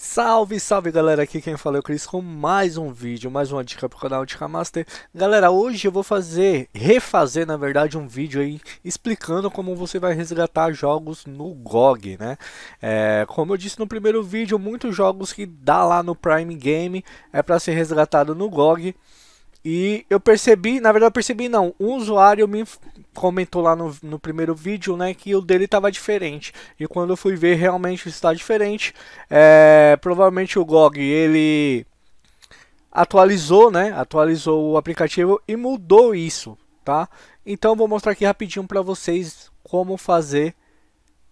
Salve, salve galera, aqui quem fala é o Cris com mais um vídeo, mais uma dica pro canal Dica Master. Galera, hoje eu vou fazer, refazer na verdade um vídeo aí explicando como você vai resgatar jogos no GOG, né? É, como eu disse no primeiro vídeo, muitos jogos que dá lá no Prime Game é para ser resgatado no GOG e eu percebi, na verdade eu percebi não, um usuário me comentou lá no, no primeiro vídeo, né, que o dele estava diferente. E quando eu fui ver, realmente está diferente. É, provavelmente o GOG, ele atualizou, né, atualizou o aplicativo e mudou isso, tá? Então vou mostrar aqui rapidinho para vocês como fazer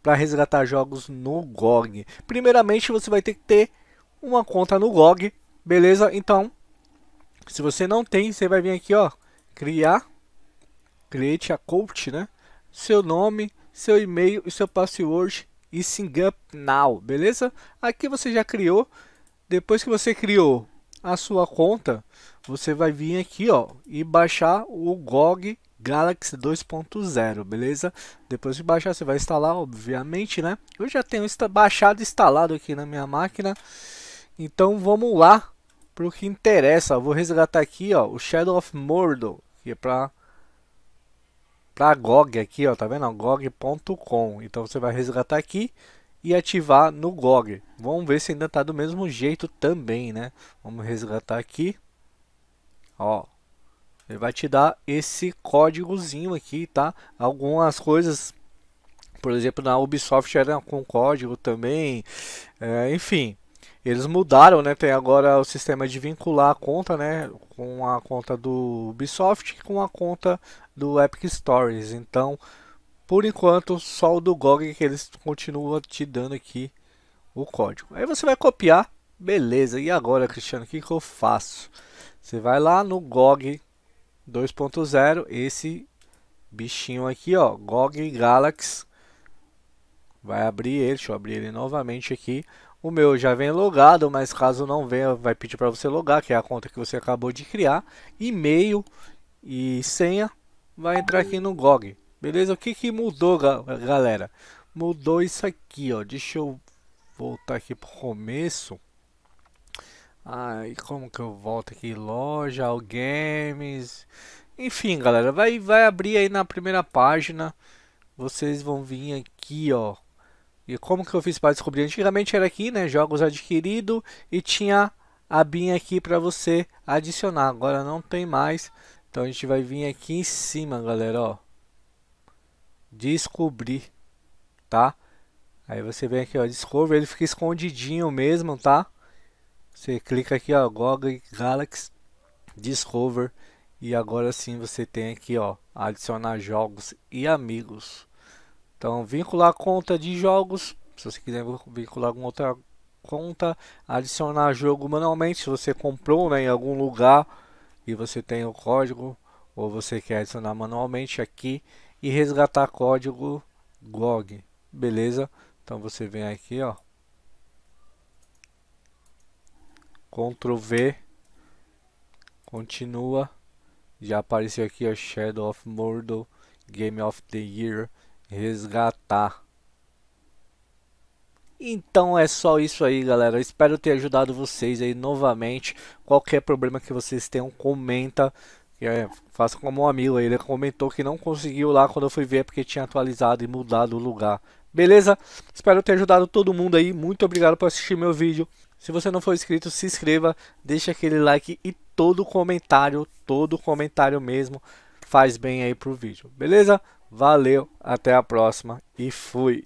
para resgatar jogos no GOG. Primeiramente você vai ter que ter uma conta no GOG, beleza? Então se você não tem, você vai vir aqui, ó, criar, create a coach, né? Seu nome, seu e-mail e seu password e sync up now, beleza? Aqui você já criou. Depois que você criou a sua conta, você vai vir aqui, ó, e baixar o GOG Galaxy 2.0, beleza? Depois de baixar, você vai instalar, obviamente, né? Eu já tenho baixado e instalado aqui na minha máquina. Então, vamos lá pro que interessa. vou resgatar aqui, ó, o Shadow of Mordor, que é pra para GOG aqui, ó, tá vendo? GOG.com. Então você vai resgatar aqui e ativar no GOG. Vamos ver se ainda tá do mesmo jeito também, né? Vamos resgatar aqui. Ó. Ele vai te dar esse códigozinho aqui, tá? Algumas coisas, por exemplo, na Ubisoft era com código também. É, enfim, eles mudaram, né? Tem agora o sistema de vincular a conta, né? Com a conta do Ubisoft com a conta do Epic Stories. Então, por enquanto, só o do GOG que eles continuam te dando aqui o código. Aí você vai copiar, beleza. E agora, Cristiano, o que, que eu faço? Você vai lá no GOG 2.0, esse bichinho aqui, ó, GOG Galaxy. Vai abrir ele, deixa eu abrir ele novamente aqui. O meu já vem logado, mas caso não venha, vai pedir para você logar, que é a conta que você acabou de criar, e-mail e senha, vai entrar aqui no GOG. Beleza? O que que mudou, galera? Mudou isso aqui, ó. Deixa eu voltar aqui pro começo. Ai, como que eu volto aqui? Loja, o games. Enfim, galera, vai vai abrir aí na primeira página. Vocês vão vir aqui, ó, e como que eu fiz para descobrir? Antigamente era aqui, né? Jogos adquirido e tinha a abinha aqui para você adicionar. Agora não tem mais. Então a gente vai vir aqui em cima, galera, ó. Descobrir, tá? Aí você vem aqui, ó, Discover, ele fica escondidinho mesmo, tá? Você clica aqui, ó, Google Galaxy Discover e agora sim você tem aqui, ó, adicionar jogos e amigos. Então, vincular conta de jogos, se você quiser vincular alguma outra conta, adicionar jogo manualmente, se você comprou né, em algum lugar e você tem o código, ou você quer adicionar manualmente aqui e resgatar código GOG, beleza? Então você vem aqui, ó, Ctrl V, continua, já apareceu aqui o Shadow of Mordor Game of the Year resgatar. Então é só isso aí, galera. espero ter ajudado vocês aí novamente. Qualquer problema que vocês tenham, comenta. É, faça como um amigo aí. Ele né? comentou que não conseguiu lá quando eu fui ver porque tinha atualizado e mudado o lugar. Beleza? Espero ter ajudado todo mundo aí. Muito obrigado por assistir meu vídeo. Se você não for inscrito, se inscreva, deixa aquele like e todo comentário, todo comentário mesmo faz bem aí pro vídeo. Beleza? Valeu, até a próxima e fui!